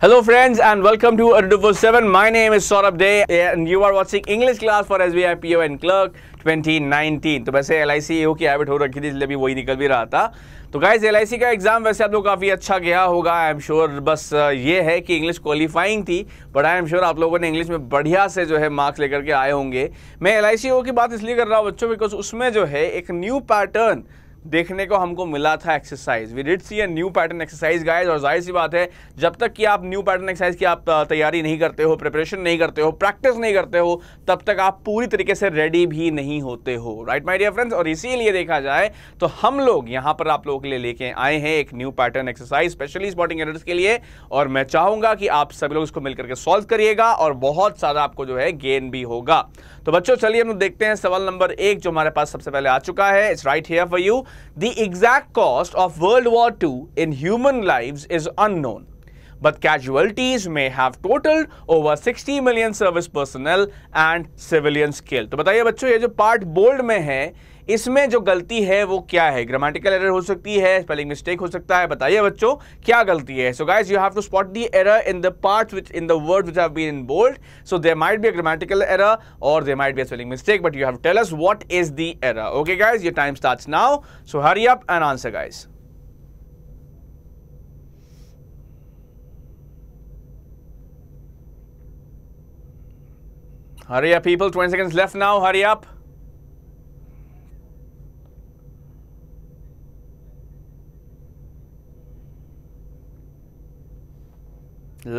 Hello friends and welcome to Aduvo 7. My name is Saurabh Day and you are watching English class for SBI PO and Clerk 2019. तो वैसे L I सी की habit हो रखी थी इसलिए भी वही निकल भी रहा था तो गाइज एल आई सी का एग्ज़ाम वैसे आप लोग काफ़ी अच्छा गया होगा आई एम श्योर बस ये है कि इंग्लिश क्वालिफाइंग थी बट आई एम श्योर आप लोगों ने इंग्लिश में बढ़िया से जो है मार्क्स लेकर के आए होंगे मैं एल आई सी की बात इसलिए कर रहा हूँ बच्चों बिकॉज उसमें जो है एक न्यू पैटर्न देखने को हमको मिला था exercise we did see a new pattern exercise guys और जाहिर सी बात है जब तक कि आप न्यू पैटर्न एक्सरसाइज की आप तैयारी नहीं करते हो प्रिपरेशन नहीं करते हो प्रैक्टिस नहीं करते हो तब तक आप पूरी तरीके से रेडी भी नहीं होते हो राइट माई डियर फ्रेंड्स और इसीलिए देखा जाए तो हम लोग यहाँ पर आप लोगों के लिए लेके आए हैं एक new pattern exercise specially spotting errors के लिए और मैं चाहूँगा कि आप सभी लोग इसको मिलकर के सॉल्व करिएगा और बहुत सारा आपको जो है गेन भी होगा तो बच्चों चलिए हम देखते हैं सवाल नंबर एक जो हमारे पास सबसे पहले आ चुका है it's right here for you The exact cost of World War II in human lives is unknown, but casualties may have totaled over 60 million service personnel and civilians killed. तो बताइए बच्चों ये जो part bold में है इसमें जो गलती है वो क्या है ग्रामेटिकल एरर हो सकती है स्पेलिंग मिस्टेक हो सकता है बताइए बच्चों क्या गलती है so guys you have to spot the error in the part which in the word which have been in bold so they might be a grammatical error और they might be a spelling mistake but you have tell us what is the error okay guys your time start now so hurry up and answer guys Hurry up, people. 20 seconds left now. Hurry up.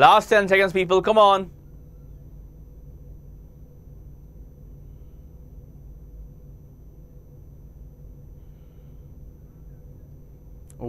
Last 10 seconds, people. Come on.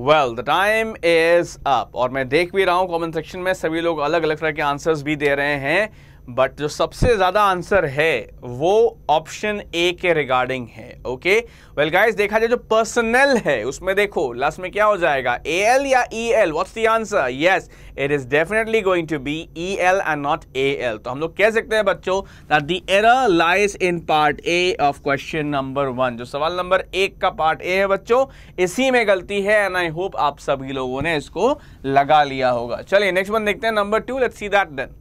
Well the time is up और मैं देख भी रहा हूं comment section में सभी लोग अलग अलग तरह के आंसर्स भी दे रहे हैं बट जो सबसे ज़्यादा आंसर है वो ऑप्शन ए के रिगार्डिंग है ओके वेल गाइस देखा जाए जो पर्सनल है उसमें देखो लास्ट में क्या हो जाएगा ए एल या E L what's the answer yes it is definitely going to be E L and not A L तो हम लोग कह सकते हैं बच्चों the error lies in part A of question number one जो सवाल नंबर एक का पार्ट ए है बच्चों इसी में गलती है एंड आई होप आप सभी लोगों ने इसको लगा लिया होगा चलिए नेक्स्ट वन देखते हैं number two let see that done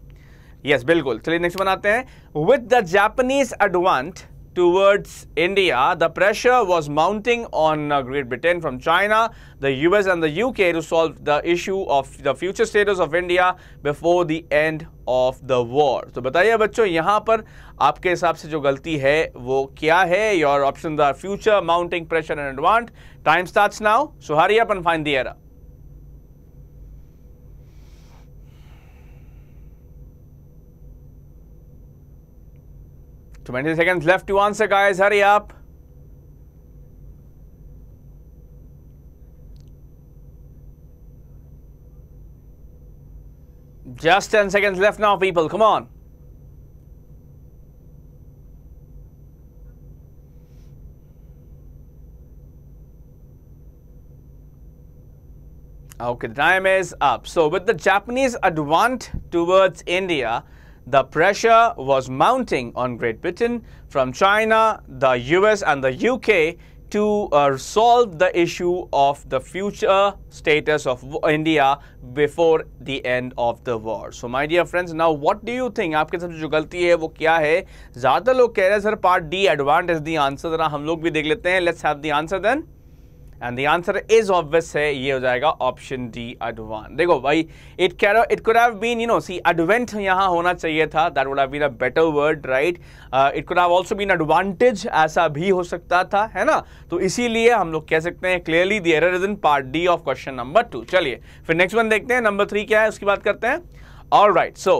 yes बिल्कुल चलिए नेक्स्ट बनाते हैं with the Japanese advent towards India, the pressure was mounting on uh, Great Britain from China, the US and the UK to solve the issue of the future status of India before the end of the war. तो बताइए बच्चों यहाँ पर आपके हिसाब से जो गलती है वो क्या है Your options are future, mounting pressure and advance. Time starts now. So hurry up and find the error. 20 seconds left to answer, guys. Hurry up. Just 10 seconds left now, people. Come on. Okay, the time is up. So with the Japanese advance towards India, the pressure was mounting on Great Britain from China, the US and the UK to uh, solve the issue of the future status of India before the end of the war. So my dear friends, now what do you think? आपके साथ जो गलती है वो क्या है ज़्यादा लोग कह रहे हैं sir part D advent is the answer जरा हम लोग भी देख लेते हैं let's have the answer then and the answer is obvious है ये हो जाएगा ऑप्शन डी एडवान देखो भाई इट कैरो it could have been you know see advent यहाँ होना चाहिए था that would have been a better word right it could have also been advantage ऐसा भी हो सकता था है ना तो इसीलिए हम लोग कह सकते हैं clearly the error is in part D of question number two चलिए फिर नेक्स्ट वन देखते हैं नंबर थ्री क्या है उसकी बात करते हैं all right so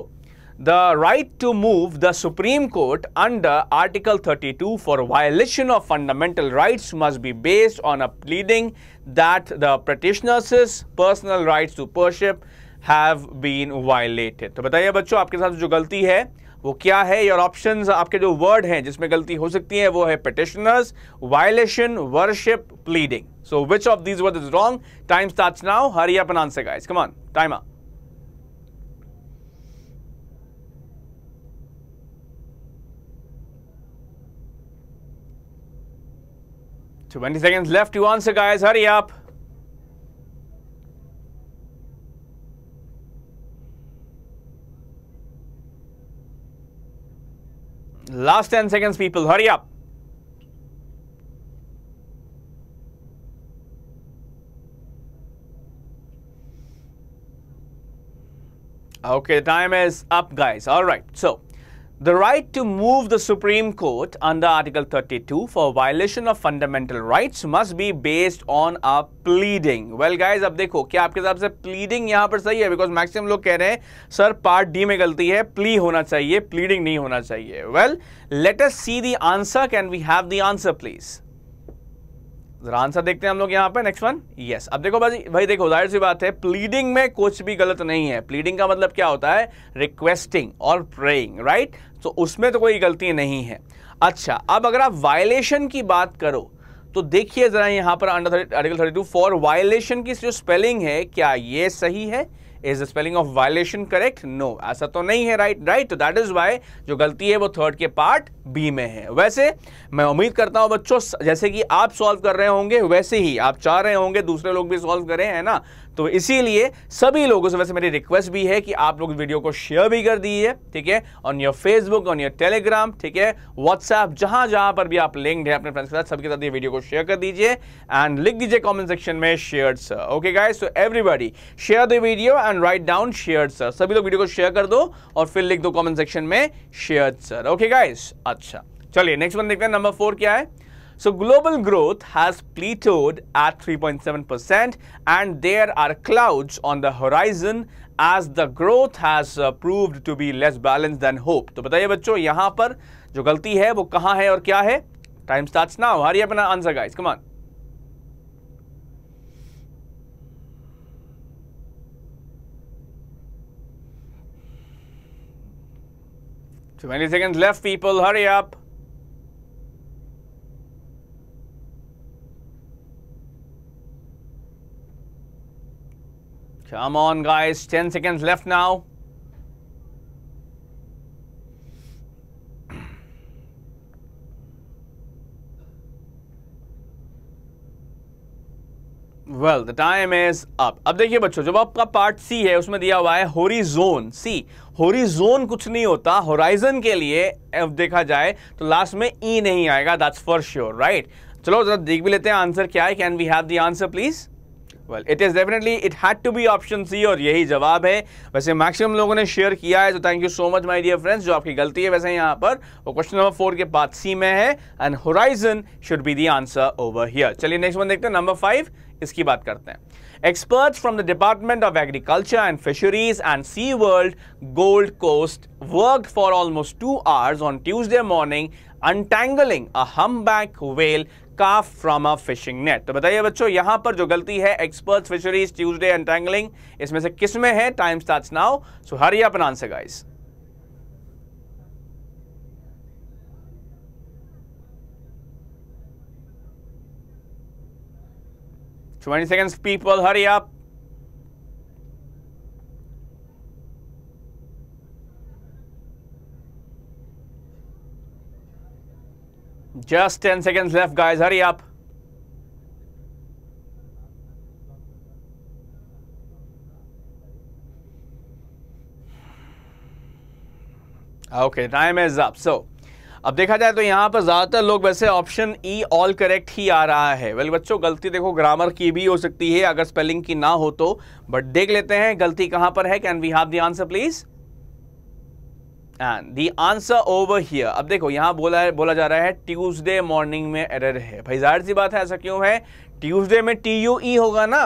the right to move the Supreme Court under Article 32 for violation of fundamental rights must be based on a pleading that the petitioner's personal rights to worship have been violated. तो बताइए बच्चों आपके साथ जो गलती है वो क्या है योर ऑप्शन आपके जो वर्ड हैं जिसमें गलती हो सकती petitioners, violation, worship, pleading. So which of these words is wrong? Time starts now. Hurry up and answer guys. Come on. Time up. 20 seconds left to answer, guys. Hurry up. Last 10 seconds, people. Hurry up. Okay, the time is up, guys. All right. So, The right to move the Supreme Court under Article 32 for violation of fundamental rights must be based on a pleading. Well guys अब देखो क्या आपके हिसाब से pleading यहाँ पर सही है because maximum लोग कह रहे हैं सर पार्ट डी में गलती है प्ली होना चाहिए pleading नहीं होना चाहिए Well let us see the answer. Can we have the answer please? जरा आंसर देखते हैं हम लोग यहाँ पे नेक्स्ट वन यस अब देखो भाई भाई देखो जाहिर सी बात है प्लीडिंग में कुछ भी गलत नहीं है प्लीडिंग का मतलब क्या होता है रिक्वेस्टिंग और प्रेइंग राइट तो उसमें तो कोई गलती नहीं है अच्छा अब अगर आप वायलेशन की बात करो तो देखिए जरा यहाँ पर under article thirty two for violation की जो स्पेलिंग है क्या ये सही है is the spelling of violation correct no ऐसा तो नहीं है right right that is why जो गलती है वो थर्ड के पार्ट बी में है वैसे मैं उम्मीद करता हूं बच्चों जैसे कि आप सॉल्व कर रहे होंगे वैसे ही आप चाह रहे होंगे दूसरे लोग भी सॉल्व करें है ना तो इसीलिए सभी लोगों से वैसे मेरी रिक्वेस्ट भी है कि आप लोग वीडियो को शेयर भी कर दीजिए ठीक है on your Facebook on your Telegram ठीक है व्हाट्सएप जहां जहां पर भी आप लिंक है अपने फ्रेंड्स के साथ सबके साथ ये वीडियो को शेयर कर दीजिए एंड लिख दीजिए कॉमेंट सेक्शन में share sir okay guys so everybody share the video and write down share sir सभी लोग वीडियो को शेयर कर दो और फिर लिख दो कॉमेंट सेक्शन में शेयर सर ओके गाइज अच्छा चलिए नेक्स्ट वन देखते हैं नंबर फोर क्या है So global growth has plateaued at 3.7% and there are clouds on the horizon as the growth has uh, proved to be less balanced than hoped. तो बताइए बच्चों यहाँ पर the mistake? Where is वो कहाँ है और क्या है टाइम स्टार्ट्स नाउ हरी अपना answer Twenty seconds left, people. Hurry up. Come on, guys. 10 seconds left now. Well the time is up अब देखिए बच्चों जब आपका पार्ट सी है उसमें दिया हुआ है जोन सी जोन कुछ नहीं होता होराइजन के लिए अब देखा जाए तो लास्ट में ई e नहीं आएगा दैट्स फॉर श्योर राइट चलो जरा देख भी लेते हैं आंसर क्या है can we have the answer please well it is definitely it had to be option C और यही जवाब है वैसे मैक्सिमम लोगों ने शेयर किया है तो thank you so much my dear friends जो आपकी गलती है वैसे यहां पर वो क्वेश्चन नंबर फोर के पार्ट सी में है and horizon should be the answer over here चलिए नेक्स्ट वन देखते हैं नंबर फाइव इसकी बात करते हैं experts from the department of agriculture and fisheries and Sea World Gold Coast work for almost two hours on Tuesday morning untangling a हम back whale calf from a fishing net तो बताइए बच्चों यहां पर जो गलती है एक्सपर्ट फिशरीज ट्यूजडे एंटेंगलिंग इसमें से किसमें है time start now so hurry up and answer guys Twenty seconds, people, hurry up. Just ten second left guys. Hurry up. Okay time is up so अब देखा जाए तो यहाँ पर ज़्यादातर लोग वैसे ऑप्शन ई ऑल करेक्ट ही आ रहा है वेल बच्चों गलती देखो ग्रामर की भी हो सकती है अगर स्पेलिंग की ना हो तो बट देख लेते हैं गलती कहाँ पर है can we have the answer please the answer over here अब देखो यहाँ बोला है बोला जा रहा है ट्यूसडे मॉर्निंग में एरर है भाई जाहिर सी बात है ऐसा क्यों है ट्यूसडे में टी यू ई होगा ना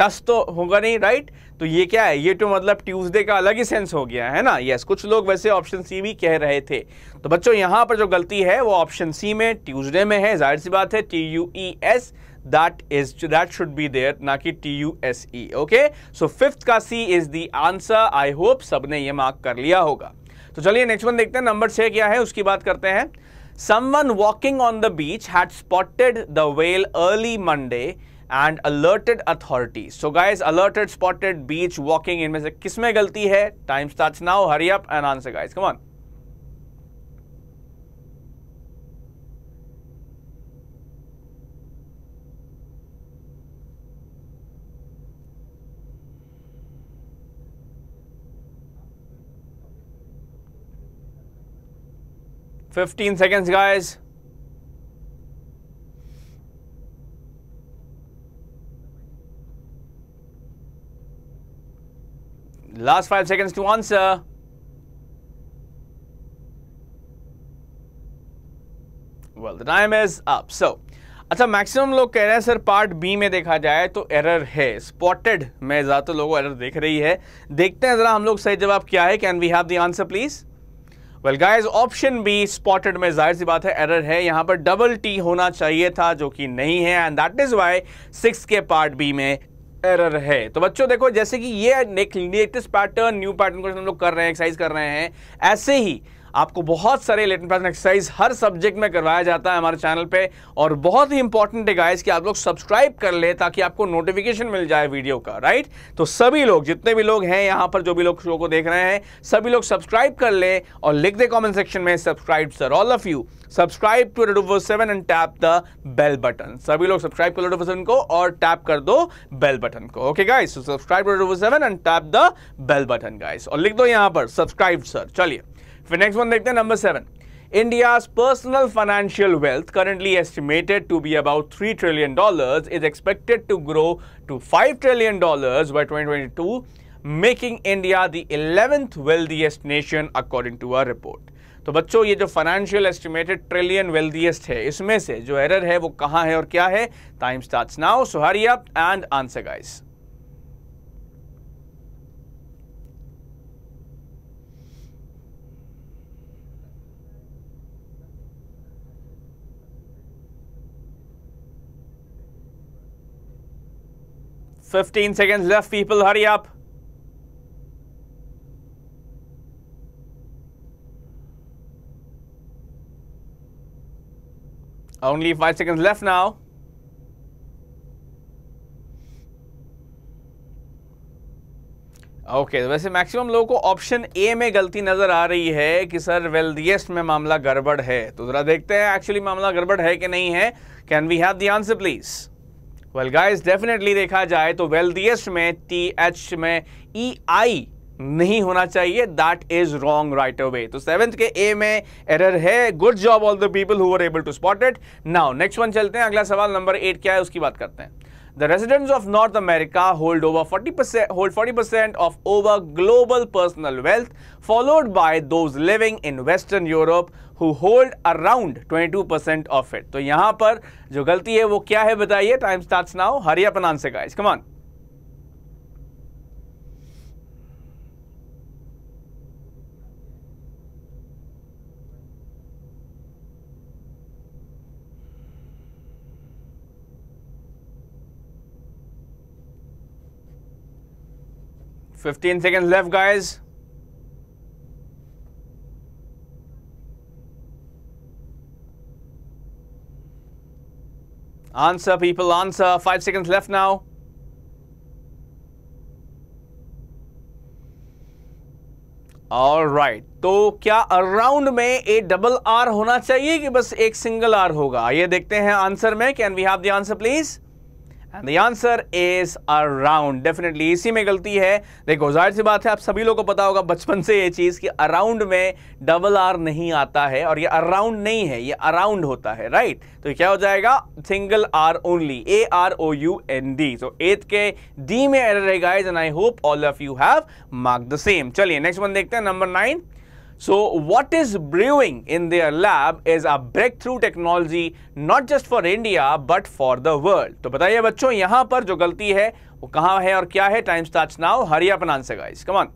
टस तो होगा नहीं राइट तो ये क्या है ये तो मतलब ट्यूसडे का अलग ही सेंस हो गया है ना यस कुछ लोग वैसे ऑप्शन सी भी कह रहे थे तो बच्चों यहाँ पर जो गलती है वो ऑप्शन सी में ट्यूसडे में है जाहिर सी बात है T U E S that is that should be there ना कि T U S E okay so fifth का C is the I hope hope सबने ये मार्क कर लिया होगा तो चलिए नेक्स्ट वन देखते हैं नंबर छह क्या है उसकी बात करते हैं someone walking on the beach had spotted the whale early Monday and alerted authority so guys alerted spotted beach walking इनमें से किसमें गलती है time start now hurry up and answer guys come 15 seconds, guys. Last 5 seconds to answer. Well, the time is up. So, अच्छा maximum लोग कह रहे हैं सर पार्ट बी में देखा जाए तो एरर है स्पॉटेड में ज़्यादातर लोगों एरर देख रही है देखते हैं ज़रा हम लोग सही जवाब क्या है can we have the answer please well guys option B spotted में जाहिर सी बात है एरर है यहाँ पर डबल टी होना चाहिए था जो कि नहीं है and that is why six के पार्ट बी में एरर है तो बच्चों देखो जैसे कि ये लेटेस्ट पैटर्न न्यू पैटर्न को हम लोग कर रहे हैं एक्सरसाइज कर रहे हैं ऐसे ही आपको बहुत सारे लेटन पैटर्न एक्सरसाइज हर सब्जेक्ट में करवाया जाता है हमारे चैनल पे और बहुत ही इंपॉर्टेंट है गाइस कि आप लोग सब्सक्राइब कर ले ताकि आपको नोटिफिकेशन मिल जाए वीडियो का राइट तो सभी लोग जितने भी लोग हैं यहाँ पर जो भी लोग शो को देख रहे हैं सभी लोग सब्सक्राइब कर ले और लिख दे कॉमेंट सेक्शन में subscribe sir all of you subscribe to redo seven and tap the bell button सभी लोग सब्सक्राइब कर रेडो सेवन को और टैप कर दो बेल बटन को okay guys subscribe to redo seven and tap the bell button guys और लिख दो यहां पर सब्सक्राइब सर चलिए फिर नेक्स्ट वन देखते हैं number seven India's personal financial wealth, currently estimated to be about $3 trillion, is expected to grow to $5 trillion by 2022, making India the 11th wealthiest nation according to a report. तो बच्चों ये जो financial estimated trillion wealthiest है इसमें से जो error है वो कहाँ है और क्या है time starts now so hurry up and answer guys 15 seconds left, people. Hurry up. Only 5 seconds left now. Okay okay, तो वैसे मैक्सिमम लोगों को ऑप्शन ए में गलती नज़र आ रही है कि सर वेल्दियस्ट में मामला गड़बड़ है तो ज़रा देखते हैं एक्चुअली मामला गड़बड़ है कि नहीं है can we have the answer please well guys definitely देखा जाए तो वेल्दीएस्ट में टी एच में ई e आई नहीं होना चाहिए that is wrong right away तो सेवेंथ के ए में एरर है good job all the people who are able to spot it now next one चलते हैं अगला सवाल नंबर एट क्या है उसकी बात करते हैं The residents of North America hold over 40% hold 40% of over global personal wealth, followed by those living in Western Europe who hold around 22% of it. to तो यहाँ पर जो गलती है वो क्या है बताइए time start now hurry up and guys come on 15 seconds left, guys. Answer, people, answer. 5 seconds left now. और राइट right. तो क्या अराउंड में ए डबल आर होना चाहिए कि बस एक सिंगल आर होगा ये देखते हैं आंसर में can we have the answer please the answer is around definitely इसी में गलती है देखो जाहिर सी बात है आप सभी लोगों को पता होगा बचपन से ये चीज़ कि अराउंड में डबल आर नहीं आता है और ये अराउंड नहीं है ये अराउंड होता है राइट right? तो क्या हो जाएगा single R only A R O U N D so eighth के डी में एरर रहेगा and I hope all of you have mark the same चलिए नेक्स्ट वन देखते हैं number nine So what is brewing in their lab is a breakthrough technology not just for India but for the world. तो बताइए बच्चों यहाँ पर जो गलती है वो कहाँ है और क्या है time start now hurry up and answer guys come on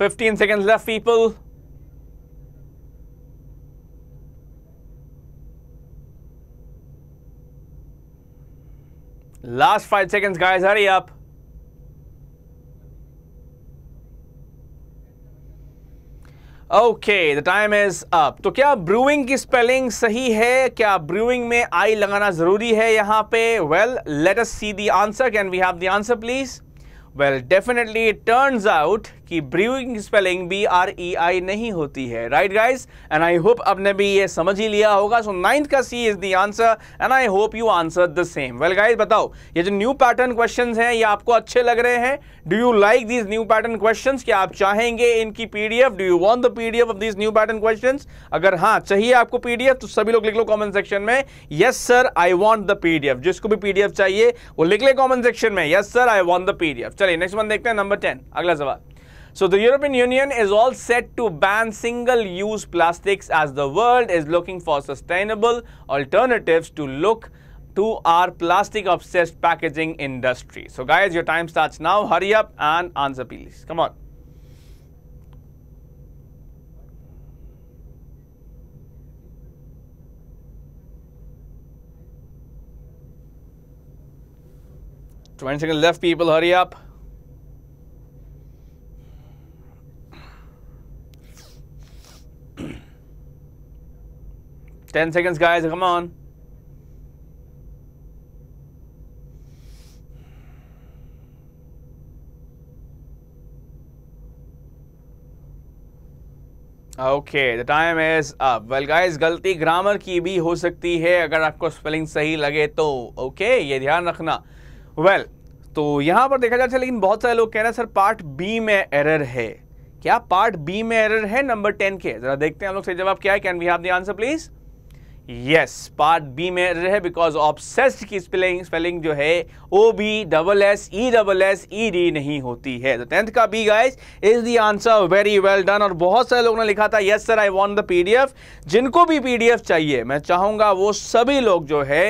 Fifteen seconds left, people. Last five seconds, guys. Hurry up. Okay the time is up तो क्या ब्रूइंग की स्पेलिंग सही है क्या ब्रूइंग में आई लगाना जरूरी है यहां पे well let us see the answer can we have the answer please well definitely it turns out कि brewing spelling B R E I नहीं होती है right guys and I hope आपने भी ये समझ ही लिया होगा सो नाइन्थ का C is the answer and I hope you answer the same well guys बताओ ये जो न्यू पैटर्न क्वेश्चन हैं ये आपको अच्छे लग रहे हैं do you like these new pattern question क्या आप चाहेंगे इनकी P D F do you want the P D F of these new pattern question अगर हाँ चाहिए आपको पी डी एफ तो सभी लोग लिख लो कॉमेंट सेक्शन में yes sir I want the P D F जिसको भी पी डी एफ चाहिए वो लिख ले कॉमेंट सेक्शन में yes sir I want the P D F चलिए नेक्स्ट वन देखते हैं नंबर टेन अगला सवाल So the European Union is all set to ban single-use plastics as the world is looking for sustainable alternatives to look to our plastic-obsessed packaging industry. So guys, your time starts now. Hurry up and answer please. Come on. Twenty seconds left, people. Hurry up. 10 seconds, guys. Come on. Okay the time is up well guys गलती grammar की भी हो सकती है अगर आपको spelling सही लगे तो ओके okay, ये ध्यान रखना वेल well, तो यहाँ पर देखा जाता है लेकिन बहुत सारे लोग कह रहे हैं सर पार्ट बी में एरर है क्या पार्ट बी में एरर है नंबर टेन के जरा देखते हैं हम लोग सही जवाब क्या है can we have the answer please yes part B में रहे बिकॉज ऑब्सेस्ड की स्पेलिंग स्पेलिंग जो है O B double S E double S E D नहीं होती है तो टेंथ का B guys is the answer very well done और बहुत सारे लोगों ने लिखा था yes sir I want the PDF जिनको भी पीडीएफ चाहिए मैं चाहूंगा वो सभी लोग जो है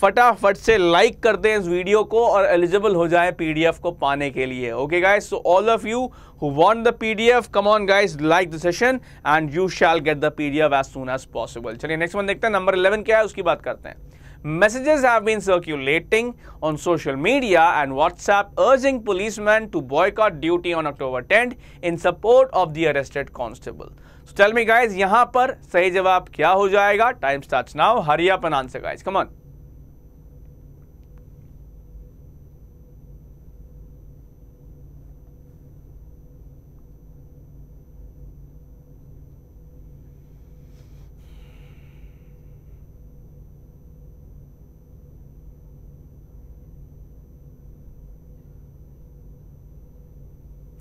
फटाफट से लाइक कर दें इस वीडियो को और एलिजिबल हो जाए पीडीएफ को पाने के लिए okay guys so all of you who want the PDF come on guys like the session and you shall get the PDF as soon as possible चलिए नेक्स्ट वन देखते हैं नंबर इलेवन क्या है उसकी बात करते हैं Messages have been circulating on social media and WhatsApp urging policemen to boycott duty on October 10 in support of the arrested constable. So tell me guys, yahan par sahi jawab kya ho jayega Time starts now. Hurry up and answer guys. Come on.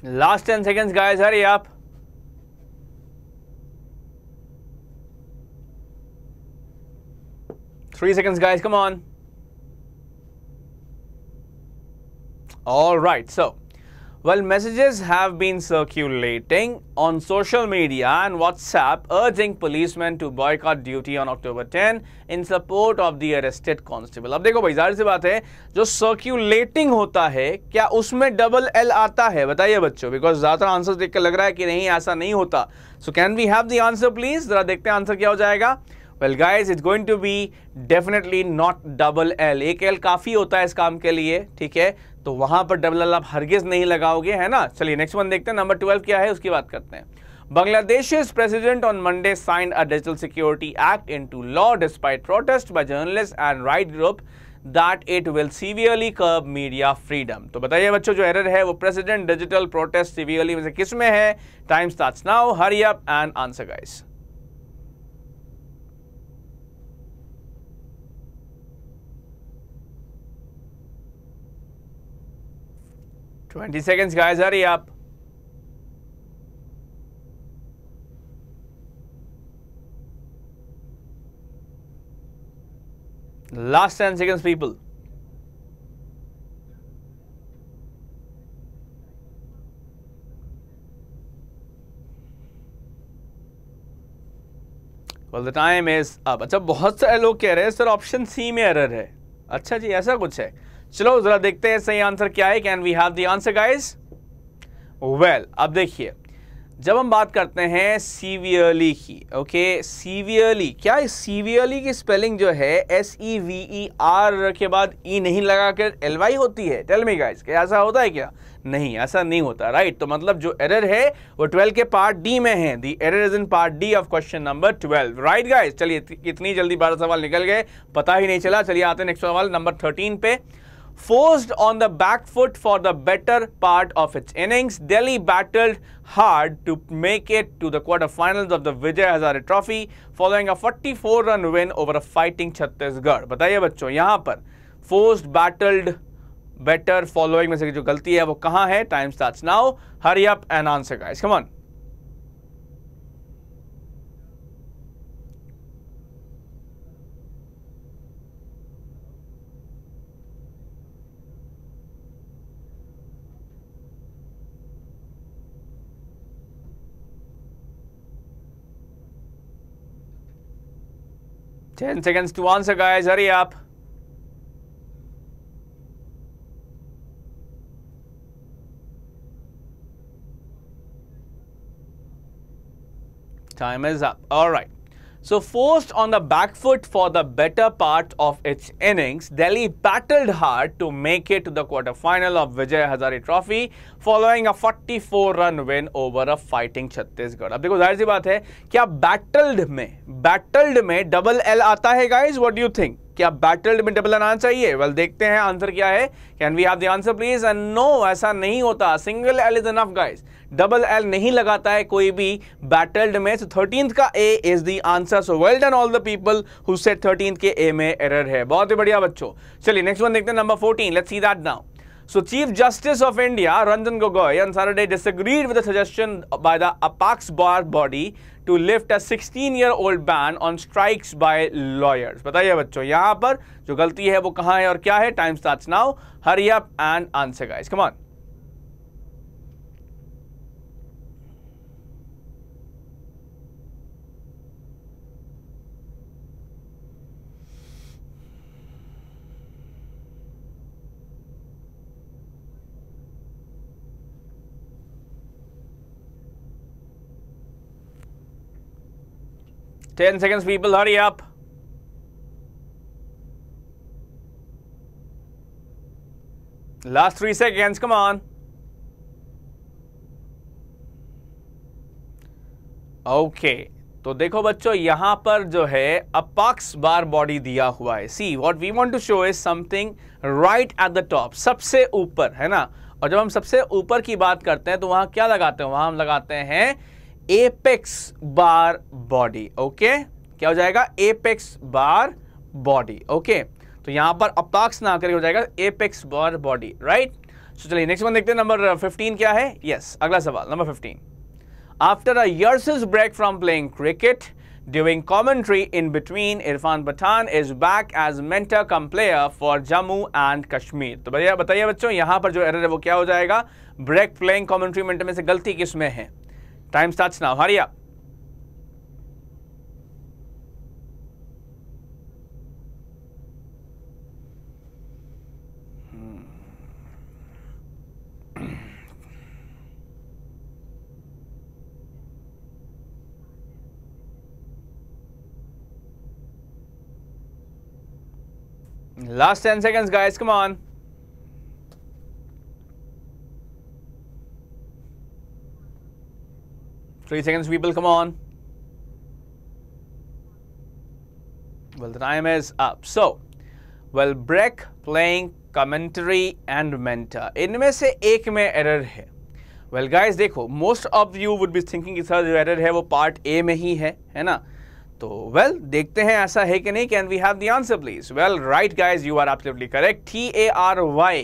Last 10 seconds, guys. Hurry up. Three seconds, guys. Come on. All right. So, Well, messages have been circulating on social media and WhatsApp urging policemen to boycott duty on October 10 in support of the arrested constable. अब देखो भाई जाहिर सी बात है जो circulating होता है क्या उसमें double L आता है बताइए बच्चों because ज़्यादातर answers देखकर लग रहा है कि नहीं ऐसा नहीं होता So can we have the answer please? जरा देखते हैं answer क्या हो जाएगा Well guys, it's going to be definitely not double L. एक L काफ़ी होता है इस काम के लिए ठीक है तो वहां पर डबल एल आप हरगेज नहीं लगाओगे है ना चलिए नेक्स्ट वन देखते हैं नंबर ट्वेल्व क्या है उसकी बात करते हैं Bangladesh president on Monday sign a digital security act into law despite protest by journalist and right group that it will severely curb media freedom तो बताइए बच्चों जो एरर है वो प्रेसिडेंट डिजिटल प्रोटेस्ट सीवियरली किसमें है times now hurry up and answer guys twenty seconds गाय जा रही आप last 10 seconds people well the time is up अच्छा बहुत सारे लोग कह रहे हैं सर ऑप्शन सी में एरर है अच्छा जी ऐसा कुछ है चलो जरा देखते हैं सही आंसर क्या है can we have the answer guys well अब देखिए जब हम बात करते हैं सीवियरली की ओके सीवियरली क्या सीवियरली की स्पेलिंग जो है S E V E R के बाद ई e नहीं लगाकर एल वाई होती है टेल मी गाइस क्या ऐसा होता है क्या नहीं ऐसा नहीं होता राइट तो मतलब जो एरर है वो ट्वेल्व के पार्ट डी में है the error is in part D of question number twelve right guys चलिए इतनी जल्दी बारह सवाल निकल गए पता ही नहीं चला चलिए आते हैं नेक्स्ट सवाल नंबर थर्टीन पे forced on the back foot for the better part of its innings. Delhi battled hard to make it to the quarterfinals of the Vijay Hazare Trophy following a 44-run win over a fighting Chhattisgarh. बताइए बच्चों यहाँ पर forced battled better following में से जो गलती है वो कहाँ है? Time starts now. Hurry up and answer guys. Come on. 10 seconds to answer, guys. Hurry up. Time is up. All right. So forced on the back foot for the better part of its innings, Delhi battled hard to make it to the quarter-final of Vijay Hazare Trophy following a 44-run win over a fighting Chhattisgarh. अब देखो जाहिर सी बात है क्या battled में battled में double L आता है guys. What do you think? क्या बैटल में आना चाहिए वेल well, देखते हैं आंसर क्या है can we have the answer please and no ऐसा नहीं होता single L is enough guys double L नहीं लगाता है कोई भी बैटल्ड में सो थर्टीन का A is the answer so well done all the people who said thirteen के ए में एरर है बहुत ही बढ़िया बच्चों चलिए नेक्स्ट वन देखते हैं number fourteen let's see that now So Chief Justice of India, Ranjan Gogoi, on Saturday disagreed with the suggestion by the Apax Bar body to lift a 16-year-old ban on strikes by lawyers. बताइए बच्चों यहाँ पर जो गलती है वो कहाँ है और क्या Time starts now. Hurry up and answer, guys. Come on. 10 seconds, people. Hurry up. Last 3 seconds. Come on. Okay तो देखो बच्चों यहां पर जो है अपाक्स बार बॉडी दिया हुआ है see what we want to show is something right at the top सबसे ऊपर है ना और जब हम सबसे ऊपर की बात करते हैं तो वहां क्या लगाते हैं वहां हम लगाते हैं एपेक्स बार बॉडी ओके क्या हो जाएगा एपेक्स बार बॉडी ओके तो यहां पर अपाक्स ना करके हो जाएगा apex bar body right so चलिए नेक्स्ट वन देखते हैं नंबर फिफ्टीन क्या है यस yes, अगला सवाल number fifteen after a is break from playing cricket doing commentary in between Irfan Pathan is back as mentor cum player for Jammu and Kashmir तो भैया बताइए बच्चों यहां पर जो एरर है वो क्या हो जाएगा ब्रेक प्लेइंग कॉमेंट्री मेंटर में से गलती किस में है Time starts now. Hurry up. Hmm. Last 10 seconds, guys. Come on. Three seconds, people, come on. Well, the time is up. So, well, break, playing commentary and mentor. इनमें से एक में error है. Well, guys, देखो, most of you would be thinking कि sir जो error है वो part A में ही है, है ना? तो well, देखते हैं ऐसा है कि नहीं. Can we have the answer, please? Well, right, guys, you are absolutely correct. T A R Y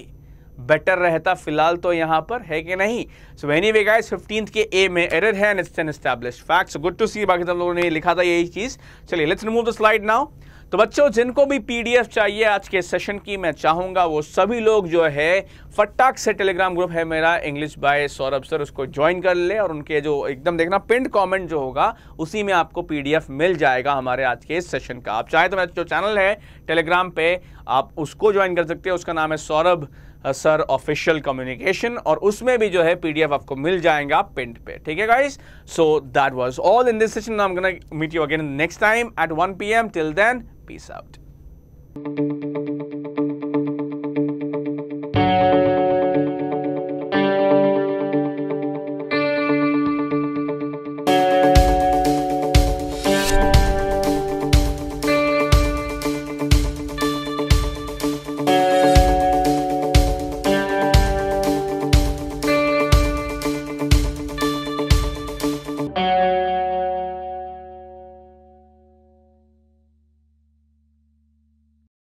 better रहता फिलहाल तो यहाँ पर है कि नहीं सो वेनी वे गाइज फिफ्टीन के ए में एरर है and it's an establish facts good to see बाकी तो हम लोगों ने लिखा था यही चीज़ चलिए let's remove the slide now तो बच्चों जिनको भी पीडीएफ चाहिए आज के सेशन की मैं चाहूँगा वो सभी लोग जो है फटाक से टेलीग्राम ग्रुप है मेरा इंग्लिश बाय सौरभ सर उसको ज्वाइन कर ले और उनके जो एकदम देखना पिंड कमेंट जो होगा उसी में आपको पीडीएफ मिल जाएगा हमारे आज के सेशन का आप चाहे तो मेरा जो चैनल है टेलीग्राम पे आप उसको ज्वाइन कर सकते हैं उसका नाम है सौरभ सर ऑफिशियल कम्युनिकेशन और उसमें भी जो है पीडीएफ आपको मिल जाएगा पिंट पे ठीक है guys so that was all in this session I am gonna meet you again next time at 1 PM till then peace out